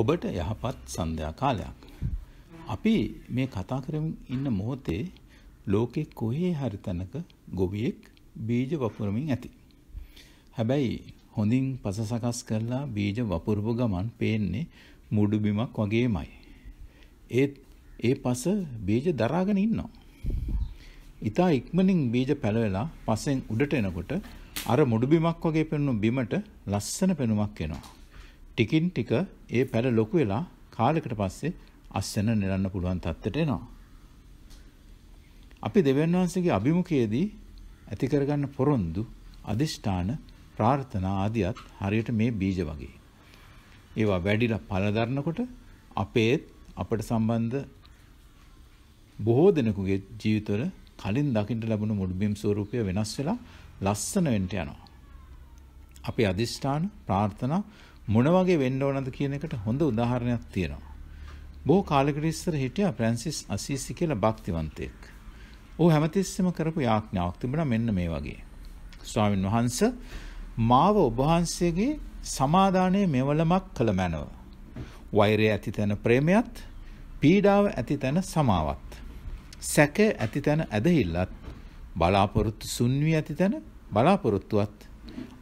ඔබට යහපත් සන්ධ්‍යා කාලයක්. අපි මේ කතා කරමින් ඉන්න මොහොතේ ලෝකෙ කොහේ හරි තැනක ගොවියෙක් බීජ වපුරමින් ඇති. හැබැයි හොඳින් පස සකස් කරලා බීජ වපුරපු ගමන් පේන්නේ මුඩු බිමක් වගේමයි. ඒත් ඒ පස බීජ දරාගෙන ඉන්නවා. ඉතා ඉක්මනින් බීජ පැලවෙලා පසෙන් උඩට එනකොට අර මුඩු බිමක් වගේ පෙනුණු බිමට ලස්සන පෙනුමක් එනවා. ටිකින් ටික ඒ පැල ලොකු වෙලා කාලෙකට පස්සේ අස්සන නෙලන්න පුළුවන් තත්ත්වයට එනවා. අපි දෙවියන් වහන්සේගේ අභිමුඛයේදී ඇති කරගන්න පොරොන්දු, අදිෂ්ඨාන, ප්‍රාර්ථනා ආදියත් හරියට මේ බීජ වගේ. ඒවා වැඩිලා පල දරනකොට අපේත් අපට සම්බන්ධ බොහෝ දෙනෙකුගේ ජීවිතවල කලින් දකින්න ලැබුණු මුළුබිම් ස්වරූපය වෙනස් වෙලා ලස්සන වෙන්න යනවා. අපේ අදිෂ්ඨාන ප්‍රාර්ථනා මොන වගේ වෙන්න ඕනද කියන එකට හොඳ උදාහරණයක් තියෙනවා. බොහෝ කාලෙකට ඉස්සර හිටියා ෆ්‍රැන්සිස් අසීසි කියලා භක්තිවන්තයෙක්. ਉਹ හැමතිස්සෙම කරපු යාඥාවක් තිබුණා මෙන්න මේ වගේ. ස්වාමින් වහන්සේ මාව ඔබ වහන්සේගේ සමාදානයේ මෙවලමක් කළ මැනව. වෛරය ඇති තැන ප්‍රේමයත්, පීඩාව ඇති තැන සමාවත්. සැක ඇති තැන ඇදහිල්ලත්, බලාපොරොත්තු සුන්වී ඇති තැන බලාපොරොත්තුවත්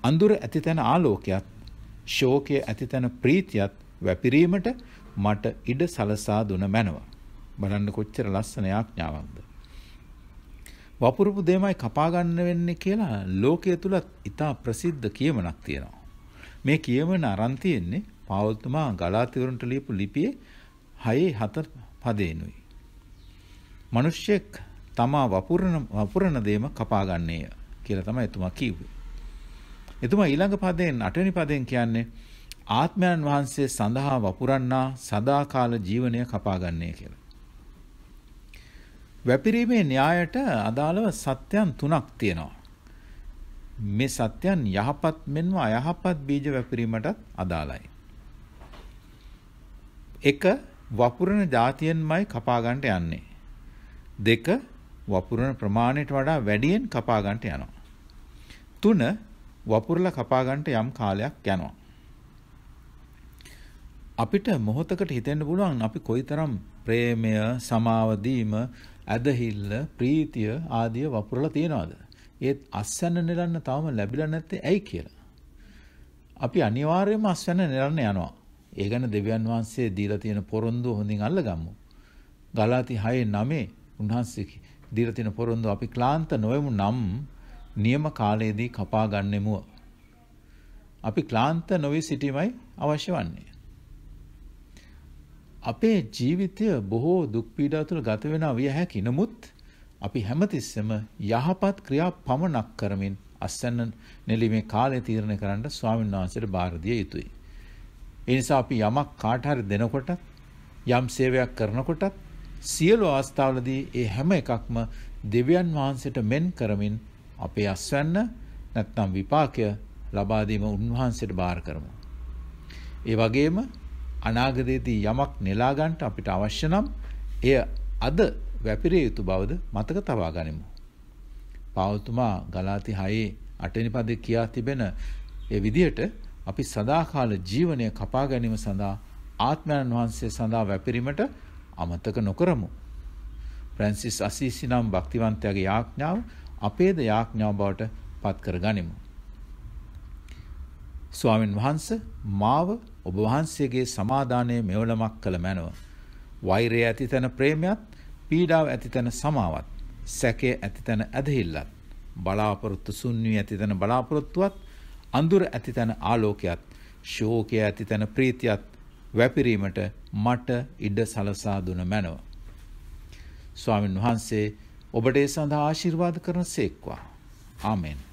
අඳුර ඇති තැන ආලෝකයත්, ශෝකය ඇති තැන ප්‍රීතියත් වැපිරීමට මට ඉඩ සලසා දුන මැනව. බලන්න කොච්චර ලස්සන යාඥාවක්ද. වපුරපු දෙමයි කපා ගන්න වෙන්නේ කියලා ලෝකයේ තුලත් ඉතා ප්‍රසිද්ධ කියමනක් තියෙනවා. මේ කියමන අරන් තියෙන්නේ පාවල්තුමා ගලාතිවරුන්ට ලියපු ලිපියේ 6 4 පදේනුයි. මිනිස්සෙක් තමා වපුරන වපුරන දෙම කපා ගන්නේය කියලා තමයි එතුමා කිව්වේ. එතුමා ඊළඟ පදයෙන් අටවෙනි පදයෙන් කියන්නේ ආත්මයන් වහන්සේ සඳහා වපුරන්නා සදාකාල ජීවනය කපාගන්නේ කියලා. වැපිරීමේ න්‍යායට අදාළව සත්‍යයන් තුනක් තියෙනවා. මේ සත්‍යයන් යහපත් මෙන්ම අයහපත් බීජ වැපිරීමටත් අදාළයි. එක වපුරන જાතියෙන්මයි කපා ගන්නට යන්නේ. දෙක වපුරන ප්‍රමාණයට වඩා වැඩියෙන් කපා ගන්නට යනවා. තුන වපුරලා කපා ගන්නට යම් කාලයක් යනවා. අපිට මොහොතකට හිතෙන්න පුළුවන් අපි කොයිතරම් ප්‍රේමය, සමාව දීම, ඇදහිල්ල, ප්‍රීතිය ආදී වපුරලා තියනවාද? ඒත් අස්වැන්න නෙලන්න තවම ලැබිලා නැත්තේ ඇයි කියලා. අපි අනිවාර්යයෙන්ම අස්වැන්න නෙලන්න යනවා. ඒ ගැන දෙවියන් වහන්සේ දීලා තියෙන පොරොන්දු හොඳින් අල්ලගමු. ගලාති 6:9 උන්වහන්සේ දීලා තියෙන පොරොන්දු අපි ක්ලාන්ත නොවෙමු නම් නියම කාලයේදී කපා ගන්නෙමු. අපි ක්ලාන්ත නොවි සිටීමයි අවශ්‍ය වන්නේ. අපේ ජීවිතය බොහෝ දුක් පීඩා තුළ ගත වෙනා විය හැකි. නමුත් අපි හැමතිස්සෙම යහපත් ක්‍රියා පමණක් කරමින් අස්සන්න නෙලිමේ කාලය තීරණය කරන්න ස්වාමීන් වහන්සේට බාර දිය යුතුයි. ඒ නිසා අපි යමක් කාට හරි දෙනකොටත් යම් සේවයක් කරනකොටත් සියලු අවස්ථාවලදී ඒ හැම එකක්ම දෙවියන් වහන්සේට මෙන් කරමින් අපේ අස්වැන්න නැත්නම් විපාකය ලබා දීම උන්වහන්සේට බාර කරමු. ඒ වගේම අනාගතයේදී යමක් නෙලා ගන්නට අපිට අවශ්‍ය නම් එය අද වැපිරිය යුතු බවද මතක තබා ගනිමු. පාවුතුමා ගලාති 6 8 පදේ කියා තිබෙන ඒ විදිහට අපි සදාකාල ජීවනය කපා ගැනීම සඳහා ආත්මයන් වහන්සේ සඳහා වැපිරීමට අමතක නොකරමු. ෆ්‍රැන්සිස් අසීසි නම් භක්තිවන්තයාගේ යාඥාව අපේද යාඥාව බවට පත් කරගනිමු. ස්වාමින් වහන්ස මාව ඔබ වහන්සේගේ සමාදානයේ මෙවලමක් කළ මැනව. වෛරය ඇතිතන ප්‍රේමයත්, පීඩාව ඇතිතන සමාවත්, සැකය ඇතිතන ඇදහිල්ලත්, බලාපොරොත්තු ශුන්‍යී ඇතිතන බලාපොරොත්තුවත්, අඳුර ඇතිතන ආලෝකයත්, ශෝකය ඇතිතන ප්‍රීතියත් වැපිරීමට මට ඉඩ සලසා දුන මැනව. ස්වාමින් වහන්සේ ඔබට ඒ සඳහා ආශිර්වාද කරන සේක්වා. ආමෙන්.